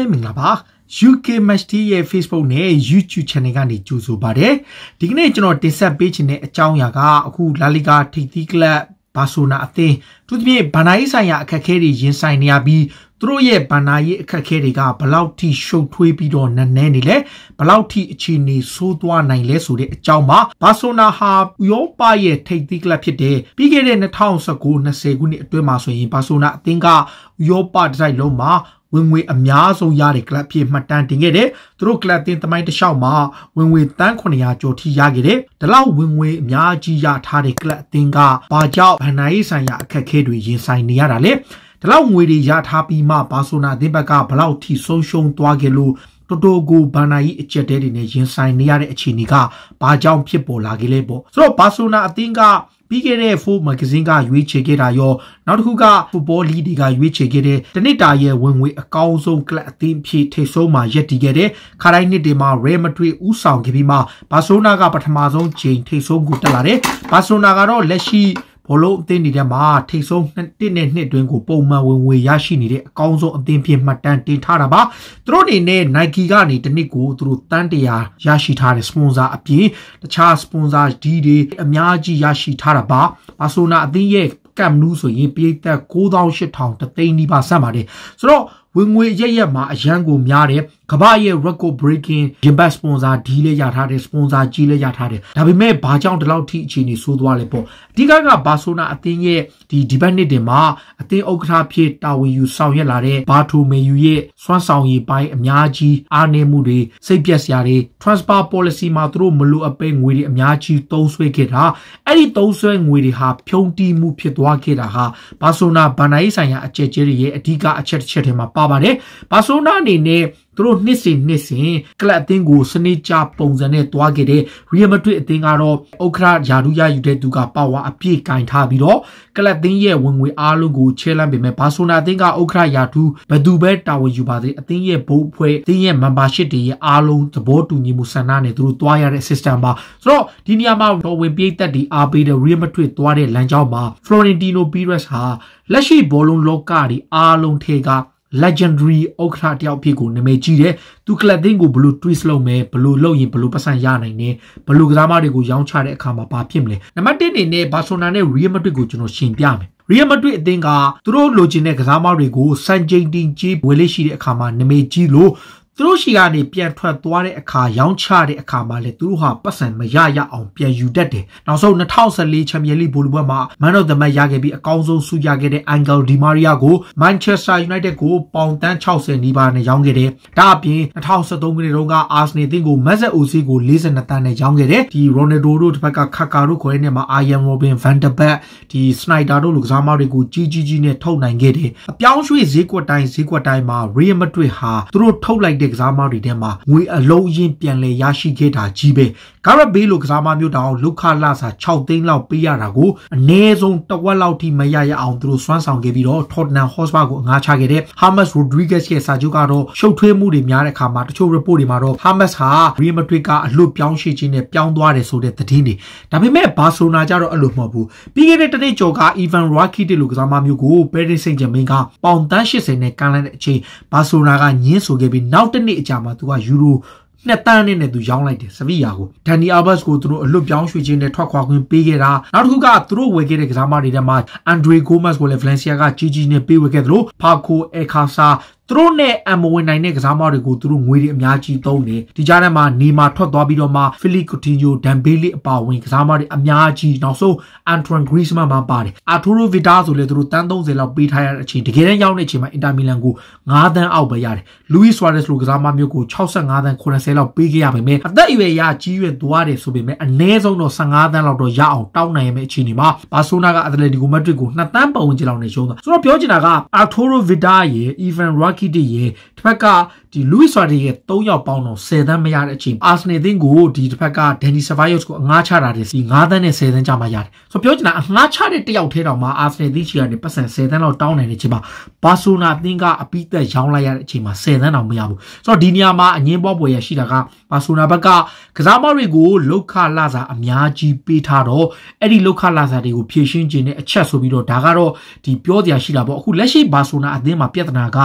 ပဲမင်္ဂလာပါ UK MHT ရဲ့ Facebook နဲ့ YouTube Channel ကနေကြိုဆိုပါတယ်ဒီကနေ့ကျွန်တော်တင်ဆက်ပေးခြင်းတဲ့အကြောင်းအရာကအခု La Liga ထိပ်သီးကလပ်ဘာဆိုနာအသင်းသူတို့ရဲ့ဘန်နာရေးဆိုင်ရာအခက်အခဲတွေရင်ဆိုင်နေရပြီးသူတို့ရဲ့ဘန်နာရေးအခက်အခဲတွေကဘလောက်ထိရှုပ်ထွေးပြီးတော့နက်နဲနေလဲဘလောက်ထိအခြေအနေဆိုးသွားနိုင်လဲဆိုတဲ့အကြောင်းပါဘာဆိုနာဟာဥရောပရဲ့ထိပ်သီးကလပ်ဖြစ်တဲ့ပြီးခဲ့တဲ့2019-20ခုနှစ်အတွင်းမှာဆိုရင်ဘာဆိုနာအသင်းကဥရောပတစ်တိုင်းလုံးမှာဝင်ငွေအများဆုံးရတဲ့ကလပ်ဖြစ်မှတ်တမ်းတင်ခဲ့တယ်။သူတို့ကလပ်တင်သမိုင်းတစ်လျှောက်မှာဝင်ငွေတန်း900ကျော်ထိရခဲ့တယ်။ဒါလောက်ဝင်ငွေအများကြီးရထားတဲ့ကလပ်အသင်းကဘာကြောင့်ဗန်နိုင်းဆိုင်ရာအခက်အခဲတွေရင်ဆိုင်နေရတာလဲ။ဒါလောက်ငွေတွေရထားပြီးမှဘာဆိုနာအသင်းဘက်ကဘလောက်ထိဆုံးရှုံးသွားခဲ့လို့တော်တော်ကိုဘာနာကြီးအကျက်တဲတွေနဲ့ရင်ဆိုင်နေရတဲ့အခြေအနေကဘာကြောင့်ဖြစ်ပေါ်လာခဲ့လဲပေါ့ဆိုတော့ဘာဆိုနာအသင်းကပြီးခဲ့တဲ့ Forbes မဂ္ဂဇင်းကရွေးချယ်ခဲ့တာရောနောက်တစ်ခုက Football League တွေကရွေးချယ်ခဲ့တဲ့တနစ်တာရဲ့ဝင်ငွေအကောင်းဆုံးကလပ်အသင်းဖြစ်ထိပ်ဆုံးမှာရပ်တည်ခဲ့တဲ့ခါတိုင်းနှစ်တွေမှာ Real Madrid ဦးဆောင်ခဲ့ပြီးမှ Barcelona ကပထမဆုံးချိန်ထိပ်ဆုံးကိုတက်လာတယ်။ Barcelona ကတော့လက်ရှိဘောလုံးအသင်းတွေထဲမှာထိတ်ဆုံး1နဲ့2တွင်းကိုပုံမှန်ဝင်ဝင်ရရှိနေတဲ့အကောင်းဆုံးအသင်းဖြစ်မှတ်တမ်းတင်ထားတာပါသူတို့အနေနဲ့ Nike ကနေတစ်နှစ်ကိုသူတို့တန်းတရာရရှိထားတဲ့ sponsor အပြင်တခြား sponsor ဒီတွေအများကြီးရရှိထားတာပါဘာဆိုနာအသင်းရဲ့ကမ်နူးဆိုရင်ပြည်သက်9800တသိန်းနီးပါးဆက်ပါတယ်ဆိုတော့ဝင်ငွေရက်ရက်မှာအရန်ကိုများတယ်ကမ္ဘာရဲ့ record breaking ရင်ဘတ် sponsor ဒီလည်းရထားတယ် sponsor ကြီးလည်းရထားတယ်ဒါပေမဲ့ဘာကြောင့်ဒီလောက်ထိအခြေအနေဆိုးသွားလဲပေါ့အဓိကကဘာဆိုနာအသင်းရဲ့ဒီဒီဘက်နှစ်တင်မှာအသင်းဥက္ကဋ္ဌဖြစ်တာဝန်ယူဆောင်ရွက်လာတဲ့ဘာထိုမေယူရဲ့စွမ်းဆောင်ရည်ပိုင်းအများကြီးအားနည်းမှုတွေစိတ်ပျက်စရာတွေ transfer policy မှာသူတို့မလိုအပ်ပဲငွေတွေအများကြီးသုံးဆွဲခဲ့တာအဲ့ဒီသုံးဆွဲငွေတွေဟာဖြုံးတီးမှုဖြစ်သွားခဲ့တာဟာဘာဆိုနာဗန်နိုင်းဆိုင်ရာအကျယ်ကျဲတွေရဲ့အဓိကအချက်တစ်ချက်ထဲမှာပါပါပါတယ်။ဘာဆိုနာအနေနဲ့သူတို့နှစ်စဉ်နှစ်စဉ်ကလပ်အသင်းကိုစနစ်ကျပုံစံနဲ့တွားခဲ့တဲ့ရီယယ်မက်ဒရစ်အသင်းကတော့ဥက္ကရာယာဒူးရယူတဲ့သူကပါဝါအပြည့်ကင်ထားပြီးတော့ကလပ်အသင်းရဲ့ဝင်ငွေအားလုံးကိုချဲလန်းပေမဲ့ဘာဆိုနာအသင်းကဥက္ကရာယာဒူးဘသူပဲတာဝန်ယူပါသေးအသင်းရဲ့ဘုတ်ဖွဲ့အသင်းရဲ့ membership တွေရဲ့အားလုံးသဘောတူညီမှုဆန္ဒနဲ့သူတို့တွားရတဲ့ system ပါဆိုတော့ဒီနေရာမှာတော်ဝင်ပြိသက်တွေအားပေးတဲ့ရီယယ်မက်ဒရစ်တွားတဲ့လမ်းကြောင်းမှာ Florentino Pires ဟာလက်ရှိဘောလုံးလောကတွေအားလုံးထဲက legendary ဥက္ကဋ္ဌတယောက်ဖြစ်ကိုနာမည်ကြီးတယ်သူကလပ်သင်းကိုဘလို့ twist လုပ်မယ်ဘလို့လုပ်ရင်ဘလို့ပတ်စံရနိုင်တယ်ဘလို့ကစားမတွေကိုရောင်းချတဲ့အခါမှာဘာဖြစ်မလဲနံပါတ်1အနေနဲ့ Barcelona နဲ့ Real Madrid ကိုကျွန်တော်ရှင်းပြမယ် Real Madrid အသင်းကသူတို့လိုချင်တဲ့ကစားမတွေကိုစံချိန်တင်ကြီးဝယ်လေးရှိတဲ့အခါမှာနာမည်ကြီးလို့သူတို့ရှိကနေပြန်ထွက်သွားတဲ့အခါရောင်းချတဲ့အခါမှာလည်းသူတို့ဟာပတ်စံမရရအောင်ပြန်ယူတတ်တယ်။နောက်ဆုံး2014 Champions League ဘောလုံးပွဲမှာ Man of the Match ရခဲ့ပြီးအကောင်းဆုံးဆုရခဲ့တဲ့ Angel Di Maria ကို Manchester United ကိုပေါင်တန်း60နီးပါးနဲ့ရောင်းခဲ့တယ်။ဒါအပြင်2013ခုနှစ်တုန်းက Arsenal အသင်းကို Mesut Ozil ကို42တန်းနဲ့ရောင်းခဲ့တယ်။ဒီ Ronaldo တို့တစ်ဖက်ကကာကာတို့ခေါ်တဲ့နေရာမှာ Ian Robin, Van der Beek ဒီ Snyder တို့လူကစားမတွေကိုကြီးကြီးကြီးနဲ့ထုတ်နိုင်ခဲ့တယ်။အပြောင်းရွှေ့ဈေးကွက်တိုင်းဈေးကွက်တိုင်းမှာ Real Madrid ဟာသူတို့ထုတ်လိုက်တဲ့ကစားသမားတွေထဲမှာငွေအလုံးအင်းပြန်လည်ရရှိခဲ့တာကြီးပဲဂါရက်ဘေးလိုကစားမမျိုးတောင်လုခလာစာ6သိန်းလောက်ပေးရတာကိုအနည်းဆုံးတဝက်လောက်ထိမရရအောင်သူတို့စွမ်းဆောင်ခဲ့ပြီးတော့ Tottenham Hotspur ကိုအငှားချခဲ့တဲ့ James Rodriguez ရဲ့စာချုပ်ကတော့ရှုပ်ထွေးမှုတွေများတဲ့အခါမှာတချို့ report တွေမှာတော့ James ဟာ Real Madrid ကအလွတ်ပြောင်းရွှေ့ခြင်းနဲ့ပြောင်းသွားတယ်ဆိုတဲ့သတင်းတွေဒါပေမဲ့ Barcelona ကျတော့အဲ့လိုမဟုတ်ဘူးပြီးခဲ့တဲ့တနေ့ကျော်က Ivan Rakitic လိုကစားမမျိုးကို Paris Saint-Germain ကပေါင်တန်း80နဲ့ကန်လိုက်တဲ့အချိန် Barcelona ကညှင်းဆိုခဲ့ပြီးနောက်တစ်နေ့အကြာမှာသူက Euro နှစ်တန်းနဲ့နဲ့သူရောင်းလိုက်တယ်ဆဗီယာကိုဒန်နီအာဘတ်စ်ကိုသူတို့အလွတ်ပြောင်းရွှေ့ခြင်းနဲ့ထွက်ခွာခွင့်ပေးခဲ့တာနောက်တစ်ခုကသူတို့ဝယ်ခဲ့တဲ့ကစားမတွေထဲမှာအန်ဒရီဂိုမတ်စ်ကိုလည်းဗလန်စီယာကကြီးကြီးနဲ့ပေးဝယ်ခဲ့သလိုဖာကိုအေခါဆာသူတို့နဲ့အံမဝင်နိုင်တဲ့ကစားမတွေကိုသူတို့ငွေတွေအများကြီးသုံးနေဒီကြားထဲမှာနေမာထွက်သွားပြီးတော့မှဖီလီကူတီညိုဒန်ဘေးလီအပါဝင်ကစားမတွေအများကြီးနောက်ဆုံးအန်ထွန်ဂရီးစ်မန်မှာပါတယ်အာထိုရိုဗီတာဆိုလေသူတို့တန်း30လောက်ပေးထားရတဲ့အချိန်တကယ်တမ်းရောက်တဲ့အချိန်မှာအင်တာမီလန်ကို9တန်းအောက်ပဲရတယ်လူးယစ်ဆွာရက်စ်လိုကစားမမျိုးကို65တန်း80လောက်ပေးခဲ့ရပေမဲ့အသက်အရွယ်ရကြီးရွယ်သွားတယ်ဆိုပေမဲ့အနည်းဆုံးတော့15တန်းလောက်တော့ရအောင်တောင်းနိုင်ရမယ့်အခြေအနေမှာဘာဆိုနာကအက်တလက်တီကိုမက်ဒရစ်ကို2တန်းပတ်ဝန်းကျင်လောက်နဲ့ရုံးသွားဆိုတော့ပြောချင်တာကအာထိုရိုဗီတာရဲ့အီဗန်ရော့ခိတိရေတစ်ဖက်ကဒီ Luis Suarez ရဲ့၃ယောက်ပေါင်းတော့10သန်းမရတဲ့အချိန် Arsenal အသင်းကိုဒီတစ်ဖက်က Danny Ceballos ကိုအငှားချတာတဲ့စီ9သန်းနဲ့10သန်းကြမှာရတယ်ဆိုတော့ပြောချင်တာအငှားချတဲ့တယောက်ထဲတောင်မှ Arsenal အသင်းချီကနေပတ်စံ10သန်းလောက်တောင်းနိုင်တဲ့အချိန်မှာ Barcelona အသင်းကအပိသက်ရောင်းလိုက်ရတဲ့အချိန်မှာ10သန်းတောင်မရဘူးဆိုတော့ဒီနေရာမှာအငင်းပွားပွဲရရှိတာက Barcelona ဘက်ကကစားမတွေကိုလောက်ခလာစာအများကြီးပေးထားတော့အဲ့ဒီလောက်ခလာစာတွေကိုဖြည့်ရှင်းခြင်းနဲ့အချက်ဆိုပြီးတော့ဒါကတော့ဒီပြောစရာရှိတာပေါ့အခုလက်ရှိ Barcelona အသင်းမှာပြဿနာက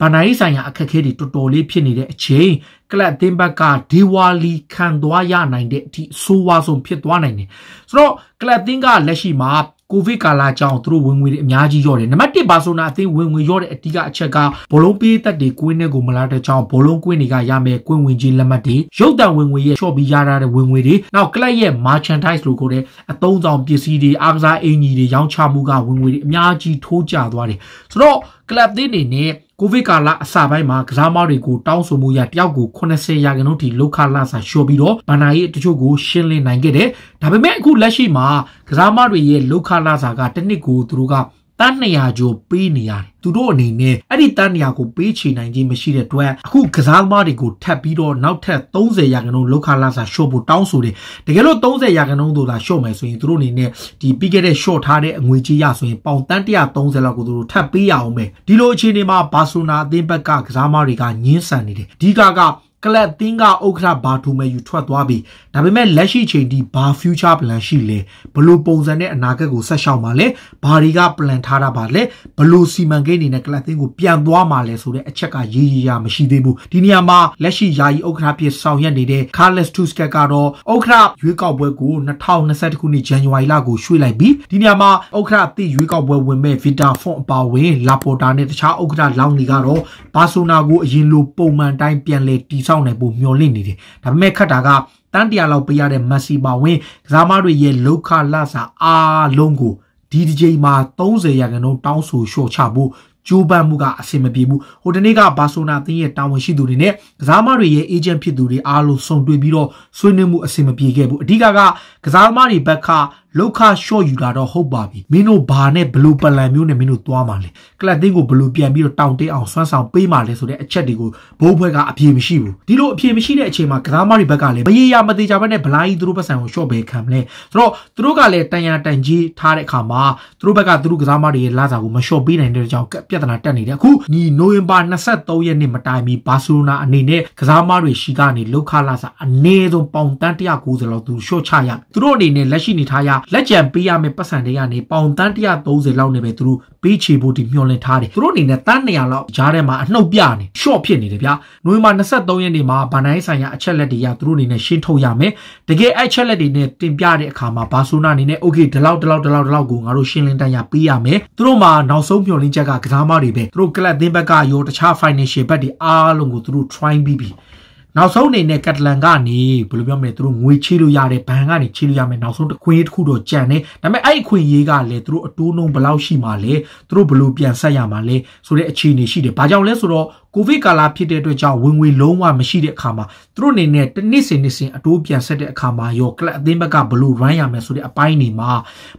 ဘာနာရေးဆိုင်ရာအခက်အခဲတွေတော်တော်တော်လေးဖြစ်နေတဲ့အချိန်ကလပ်အသင်းဘက်ကဒေဝါလီခံသွားရနိုင်တဲ့အထိအဆိုးဝါးဆုံးဖြစ်သွားနိုင်တယ်ဆိုတော့ကလပ်အသင်းကလက်ရှိမှာကိုဗစ်ကာလကြောင့်သူတို့ဝင်ငွေတွေအများကြီးလျော့တယ်နံပါတ်1ဘာဆိုနာအသင်းဝင်ငွေလျော့တဲ့အဓိကအချက်ကဘောလုံးပေးသက်တွေကိုင်းတဲ့ကိုမလားတဲ့ကြောင့်ဘောလုံးကွင်းတွေကရမယ်ကွင်းဝင်ကြီးလက်မှတ်တွေရုပ်တံဝင်ငွေရဲ့ short ပြီးရတာတဲ့ဝင်ငွေတွေနောက်ကလပ်ရဲ့ merchandise လို့ခေါ်တဲ့အသုံးဆောင်ပစ္စည်းတွေအားကစားအင်ကြီးတွေရောင်းချမှုကဝင်ငွေတွေအများကြီးထိုးကျသွားတယ်ဆိုတော့ကလပ်သင်းတွေနဲ့ကိုဗစ်ကာလအစပိုင်းမှာကစားမတွေကိုတောင်းဆိုမှုရတယောက်ကို80ရာခိုင်နှုန်းထိလောက်ခလာစာလျှော်ပြီးတော့ဘဏ္ဍာရေးတချို့ကိုရှင်းလင်းနိုင်ခဲ့တယ်။ဒါပေမဲ့အခုလက်ရှိမှာကစားမတွေရဲ့လောက်ခလာစာကတစ်နှစ်ကိုသူတို့ကတန်း200ကျော်ပေးနေရတယ်သူတို့အနေနဲ့အဲ့ဒီတန်း200ကိုပေးချေနိုင်ခြင်းမရှိတဲ့အတွက်အခုကစားသမားတွေကိုထပ်ပြီးတော့နောက်ထပ်30ရာခိုင်နှုန်းလောက်ခလာစာရှော့ဖို့တောင်းဆိုတယ်တကယ်လို့30ရာခိုင်နှုန်းတို့သာရှော့မယ်ဆိုရင်သူတို့အနေနဲ့ဒီပြီးခဲ့တဲ့ရှော့ထားတဲ့အငွေကြေးရဆိုရင်ပေါင်တန်း130လောက်ကိုသူတို့ထပ်ပေးရအောင်ပဲဒီလိုအခြေအနေမှာဘာဆိုနာအသင်းဘက်ကကစားသမားတွေကညှင်းဆန်နေတယ်ဒီကကကလပ်သင်းကဥက္ကဋ္ဌဘာတူမဲယူထွက်သွားပြီဒါပေမဲ့လက်ရှိချိန်ထိဘာ future plan ရှိလဲဘလို့ပုံစံနဲ့အနာဂတ်ကိုဆက်ရှောက်မှာလဲဘာတွေက plan ထားတာပါလဲဘလို့စီမံကိန်းတွေနဲ့ကလပ်သင်းကိုပြန်သွားမှာလဲဆိုတဲ့အချက်ကရေးရရမရှိသေးဘူးဒီနေရာမှာလက်ရှိယာယီဥက္ကဋ္ဌဖြစ်ဆောင်ရွက်နေတဲ့ Carlos Tusket ကတော့ဥက္ကဋ္ဌရွေးကောက်ပွဲကို2020ခုနှစ်ဇန်နဝါရီလကိုရွှေ့လိုက်ပြီးဒီနေရာမှာဥက္ကဋ္ဌအသစ်ရွေးကောက်ပွဲဝင်မဲ့ Vita Font အပါဝင် Laporta နဲ့တခြားဥက္ကဋ္ဌလောင်းတွေကတော့ Barcelona ကိုအရင်လိုပုံမှန်တိုင်းပြန်လည်တည်ဆောက်နိုင်ဖို့မျှော်လင့်နေတယ်။ဒါပေမဲ့ခတ်တာကတန်းတရာလောက်ပေးရတဲ့မက်ဆီပါဝင်ကစားမတွေရဲ့လောကလဆာအားလုံးကိုဒီဒီဂျေမှာ30ရာခိုင်နှုန်းတောင်းဆိုလျှော့ချဖို့ကြိုးပမ်းမှုကအဆင်မပြေဘူးဟိုတနေ့ကဘာဆိုနာအသင်းရဲ့တာဝန်ရှိသူတွေနဲ့ကစားသမားတွေရဲ့အေဂျင့်ဖြစ်သူတွေအားလုံးဆုံတွေ့ပြီးတော့ဆွေးနွေးမှုအဆင်မပြေခဲ့ဘူးအဓိကကကစားသမားတွေဘက်ကလောက်ခရှော့ယူတာတော့ဟုတ်ပါပြီမင်းတို့ဘာနဲ့ဘလူပလန်မျိုးနဲ့မင်းတို့သွားမှာလဲကလပ်တင်းကိုဘလူပြန်ပြီးတော့တောင်းတင်းအောင်ဆွမ်းဆောင်ပေးမှာလဲဆိုတဲ့အချက်တွေကိုဘိုးဘွဲကအပြေမရှိဘူးဒီလိုအပြေမရှိတဲ့အချိန်မှာကစားမတွေဘက်ကလည်းမရေရမသေးကြဘဲနဲ့ဘလာကြီးသူတို့ပတ်စံကိုရှော့ပဲခံမလဲဆိုတော့သူတို့ကလည်းတန်ရတန်ကြီးထားတဲ့အခါမှာသူတို့ဘက်ကသူတို့ကစားမတွေရဲ့လာစာကိုမလျှော့ပေးနိုင်တဲ့ကြောင့်ပြဿနာတက်နေတယ်အခုဒီနိုဝင်ဘာ23ရက်နေ့မတိုင်မီဘာစီလိုနာအနေနဲ့ကစားမတွေရှိကနေလောက်ခလာစာအနည်းဆုံးပေါင်တန်း190လောက်သူရှော့ချရသူတို့အနေနဲ့လက်ရှိနေထားရလက်ကျန်ပေးရမယ့်ပတ်စံတွေကနေပေါင်တန်း130လောက်နဲ့ပဲသူတို့ပေးချေဖို့ဒီမျှော်လင့်ထားတယ်သူတို့အနေနဲ့တန်း100လောက်ကြားထဲမှာအနှုတ်ပြနေ short ဖြစ်နေတယ်ဗျာနိုဝင်ဘာ23ရက်နေ့မှာဗန်နိုင်းဆိုင်ရာအချက်လက်တွေရသူတို့အနေနဲ့ရှင်းထုတ်ရမယ်တကယ်အချက်လက်တွေနဲ့တင်ပြတဲ့အခါမှာဘာဆိုနာအနေနဲ့ okay ဒီလောက်ဒီလောက်ဒီလောက်ဒီလောက်ကိုငါတို့ရှင်းလင်းတန်းရပေးရမယ်သူတို့မှာနောက်ဆုံးမျှော်လင့်ချက်ကကစားမတွေပဲသူတို့ကလပ်သင်းဘက်ကရောတခြား financial ဘက်တွေအားလုံးကိုသူတို့ try ပြီးပြီးနောက်ဆုံးအနေနဲ့ကက်တလန်ကနေဘယ်လိုပြောမလဲသူတို့ငွေချေးလို့ရတယ်ဘဏ်ကနေချေးလို့ရမယ်နောက်ဆုံးတစ်ခွင့်တစ်ခုတော့ကြံတယ်ဒါပေမဲ့အဲ့အခွင့်အရေးကလည်းသူတို့အတိုးနှုန်းဘယ်လောက်ရှိမှလဲသူတို့ဘယ်လိုပြန်ဆက်ရမှာလဲဆိုတဲ့အခြေအနေရှိတယ်ဘာကြောင့်လဲဆိုတော့ကိုဗစ်ကာလဖြစ်တဲ့အတွက်ကြောင့်ဝင်ငွေလုံးဝမရှိတဲ့အခါမှာသူတို့အနေနဲ့တစ်နှစ်စဉ်နှစ်စဉ်အတိုးပြန်ဆက်တဲ့အခါမှာရောကလပ်အသင်းဘက်ကဘလို့ run ရမယ်ဆိုတဲ့အပိုင်းတွေမှာ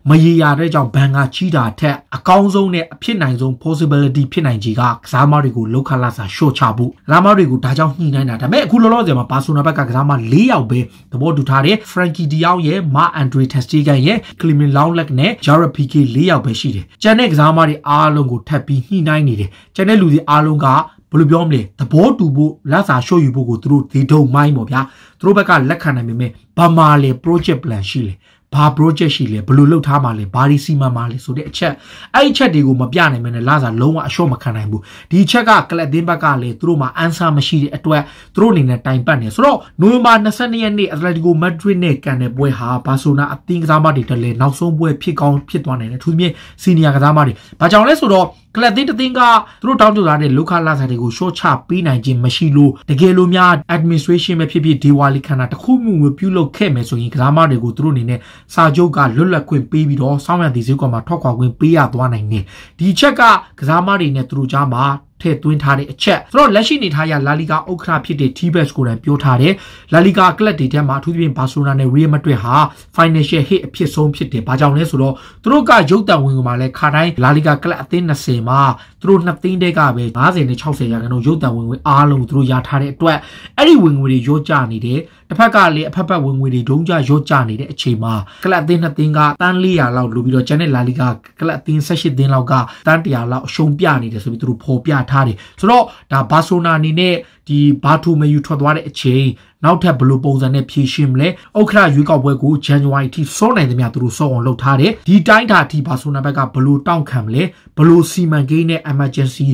မရေရာတဲ့ကြောင့်ဘဏ်ကကြီးတာထက်အကောင်းဆုံးနဲ့အဖြစ်နိုင်ဆုံး possibility ဖြစ်နိုင်ခြေကကစားမတွေကိုလောက်ခလာစာရှော့ချဖို့ကစားမတွေကိုဒါကြောင့်ညှိနှိုင်းတာဒါပေမဲ့အခုလောလောဆယ်မှာဘာဆိုနာဘက်ကကစားမ၄ယောက်ပဲသဘောတူထားတယ် Frankie De Jong ရဲ့ Marc Andre ter Stegen ရဲ့ Clement Lawless နဲ့ Jared Pique ၄ယောက်ပဲရှိတယ်ကျန်တဲ့ကစားမတွေအားလုံးကိုထပ်ပြီးညှိနှိုင်းနေတယ်ကျန်တဲ့လူတွေအားလုံးကဘယ်လိုပြောမလဲသဘောတူဖို့လက်စာရှော့ယူဖို့ကိုသူတို့ဒီတုံမိုင်းပေါ့ဗျာသူတို့ဘက်ကလက်ခံနိုင်ပေမဲ့ဘာမှလဲ project plan ရှိလဲဘာ project ရှိလဲဘယ်လိုလုပ်ထားမှာလဲဘာတွေစီမံမှာလဲဆိုတဲ့အချက်အဲ့အချက်တွေကိုမပြနိုင်မနဲ့လာစားလုံးဝအလျှော့မခံနိုင်ဘူးဒီအချက်ကကလပ်သင်းဘက်ကလည်းသူတို့မှာ answer မရှိတဲ့အတွက်သူတို့အနေနဲ့တိုင်ပတ်နေဆိုတော့နိုဝင်ဘာ22ရက်နေ့ Atletico Madrid နဲ့ကန်တဲ့ပွဲဟာ Barcelona အသင်းကစားမတွေတလဲနောက်ဆုံးပွဲဖြစ်ကောင်းဖြစ်သွားနိုင်တယ်အထူးသဖြင့် senior ကစားမတွေဘာကြောင့်လဲဆိုတော့ကလပ်သင်းတစ်သင်းကသူတို့တောင်းဆိုထားတဲ့လူခလာဆန်တွေကိုရှော့ချပေးနိုင်ခြင်းမရှိလို့တကယ်လို့များ administration ပဲဖြစ်ဖြစ်ဒေဝါလီခန္ဓာတစ်ခုမှမပြုလုပ်ခဲ့မယ်ဆိုရင်ကစားမတွေကိုသူတို့အနေနဲ့စာချုပ်ကလွတ်လပ်ခွင့်ပေးပြီးတော့စောင့်ရသည့်ဈေးကွက်မှာထွက်ခွာခွင့်ပေးရသွားနိုင်တယ်ဒီချက်ကကစားမတွေနဲ့သူတို့ကြားမှာထည့်သွင်းထားတဲ့အချက်ဆိုတော့လက်ရှိနေထားရလာလီဂါဥက္ကဋ္ဌဖြစ်တဲ့ Tibet ကိုလည်းပြောထားတယ်လာလီဂါကလပ်တွေထဲမှာအထူးသဖြင့်ဘာဆိုနာနဲ့ Real Madrid ဟာ financial hit အဖြစ်ဆုံးဖြစ်တယ်ဘာကြောင့်လဲဆိုတော့သူတို့ကရုပ်တံဝင်ကမှာလည်းခါတိုင်းလာလီဂါကလပ်အသင်း20မှာသူတို့နှစ်သင်းတည်းကပဲ50နဲ့60ရာခိုင်နှုန်းရုပ်တံဝင်ငွေအားလုံးသူတို့ရထားတဲ့အတွက်အဲ့ဒီဝင်ငွေတွေရောကျနေတယ်တစ်ဖက်ကလည်းအဖက်ဖက်ဝင်ငွေတွေဒုံးကျရောကျနေတဲ့အချိန်မှာကလပ်အသင်းနှစ်သင်းကတန်း400လောက်လိုပြီးတော့ကျန်တဲ့လာလီဂါကလပ်အသင်း18သင်းလောက်ကတန်း100လောက်အရှုံးပြနေတယ်ဆိုပြီးသူတို့ဖော်ပြထားတယ်ဆိုတော့ဒါဘာဆိုနာအနေနဲ့ဒီဘာထူမယူထွက်သွားတဲ့အချိန်နောက်ထပ်ဘယ်လိုပုံစံနဲ့ဖြည့်ရှင်းမလဲဥက္ကရာရွေးကောက်ပွဲကို January ထိစောနိုင်သမျှသူတို့စောအောင်လုပ်ထားတယ်ဒီတိုင်းတာထိဘာဆိုနာဘက်ကဘယ်လိုတောင့်ခံမလဲဘယ်လိုစီမံကိန်းနဲ့ emergency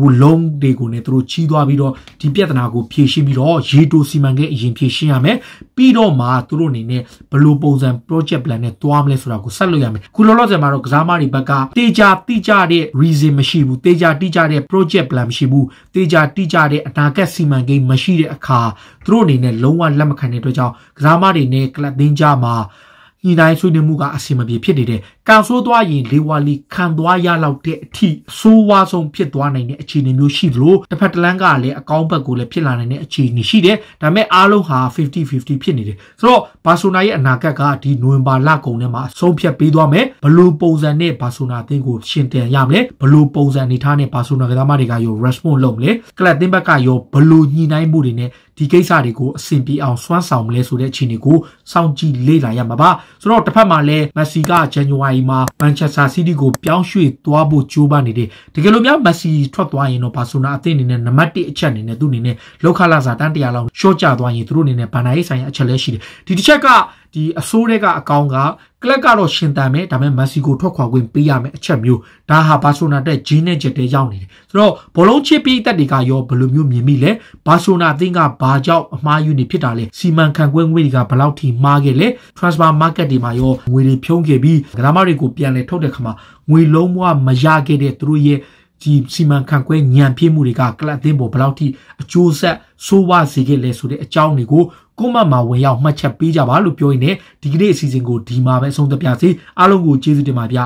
ဝူလုံးတွေကိုねသူတို့ချီးသွားပြီးတော့ဒီပြဿနာကိုဖြေရှင်းပြီးတော့ရေတိုစီမံကိန်းအရင်ဖြေရှင်းရမယ်ပြီးတော့မှသူတို့အနေနဲ့ဘယ်လိုပုံစံ project plan နဲ့သွားမလဲဆိုတာကိုဆက်လုပ်ရမယ်ခုလောလောဆယ်မှာတော့ကစားမတွေဘက်ကတေချာတိကျတဲ့ reason မရှိဘူးတေချာတိကျတဲ့ project plan မရှိဘူးတေချာတိကျတဲ့အနာဂတ်စီမံကိန်းမရှိတဲ့အခါသူတို့အနေနဲ့လုံးဝလက်မခံတဲ့အတွက်ကြောင့်ကစားမတွေနဲ့ကလပ်သင်းကြားမှာညှိနှိုင်းဆွေးနွေးမှုကအဆင်မပြေဖြစ်နေတဲ့ကန်ဆိုးသွားရင်လေဝါလီခံသွားရလောက်တဲ့အထိဆိုးဝါးဆုံးဖြစ်သွားနိုင်တဲ့အခြေအနေမျိုးရှိသလိုတစ်ဖက်တစ်လမ်းကလည်းအကောင်းဘက်ကိုလည်းဖြစ်လာနိုင်တဲ့အခြေအနေရှိတယ်ဒါပေမဲ့အားလုံးဟာ50-50ဖြစ်နေတယ်ဆိုတော့ဘာဆိုနာရဲ့အနာဂတ်ကဒီနိုဝင်ဘာလကုန်ထဲမှာဆုံးဖြတ်ပေးသွားမယ်ဘလို့ပုံစံနဲ့ဘာဆိုနာအသင်းကိုရှင်သန်ရမလဲဘလို့ပုံစံအနေထားနဲ့ဘာဆိုနာကစားမတွေကရော response လုပ်မလဲကလပ်အသင်းဘက်ကရောဘလို့ညှိနှိုင်းမှုတွေနဲ့ဒီကိစ္စတွေကိုအဆင်ပြေအောင်စွမ်းဆောင်မလဲဆိုတဲ့အခြေအနေကိုစောင့်ကြည့်လေ့လာရမှာပါဆိုတော့တစ်ဖက်မှာလည်းမက်ဆီကဇန်နဝါရီမှာမန်ချက်စတာစီးတီးကိုပြောင်းရွှေ့သွားဖို့ကြိုးပမ်းနေတယ်တကယ်လို့များမက်ဆီထွက်သွားရင်တော့ဘာဆိုနာအသင်းအနေနဲ့နံပါတ်1အချက်အနေနဲ့သူ့အနေနဲ့လောက်ခလာစာတန်းတရာလောက်ရှော့ကျသွားရင်သူတို့အနေနဲ့ဘာနာရေးဆိုင်ရာအချက်လဲရှိတယ်ဒီတစ်ချက်ကဒီအစိုးရကအကောင်ကကလပ်ကတော့ရှင်တန်မယ်ဒါပေမဲ့မက်ဆီကိုထွက်ခွာခွင့်ပေးရမယ်အချက်မျိုးဒါဟာဘာဆိုနာတက်ဂျင်းနဲ့ဂျက်တဲရောက်နေတယ်ဆိုတော့ဘောလုံးချစ်ပိသက်တွေကရောဘယ်လိုမျိုးမြင်မိလဲဘာဆိုနာအသင်းကဘာကြောင့်အမှားယူနေဖြစ်တာလဲစီမံခန့်ခွဲငွေတွေကဘယ်လောက်ထိမှားခဲ့လဲ transfer market တွေမှာရောငွေတွေဖြုံးခဲ့ပြီးဂရမတွေကိုပြန်လဲထုတ်တဲ့ခါမှာငွေလုံးဝမရခဲ့တဲ့သူတို့ရဲ့ဒီစီမံခန့်ခွဲညံပြမှုတွေကကလပ်အသင်းပေါ်ဘယ်လောက်ထိအကျိုးဆက်ဆိုးဝါးစေခဲ့လဲဆိုတဲ့အကြောင်းတွေကိုကိုမမှာဝင်ရောက်မှတ်ချက်ပေးကြပါလို့ပြောရင်းနဲ့ဒီကနေ့အစီအစဉ်ကိုဒီမှာပဲဆုံးသတ်ပါစေအားလုံးကိုကျေးဇူးတင်ပါဗျ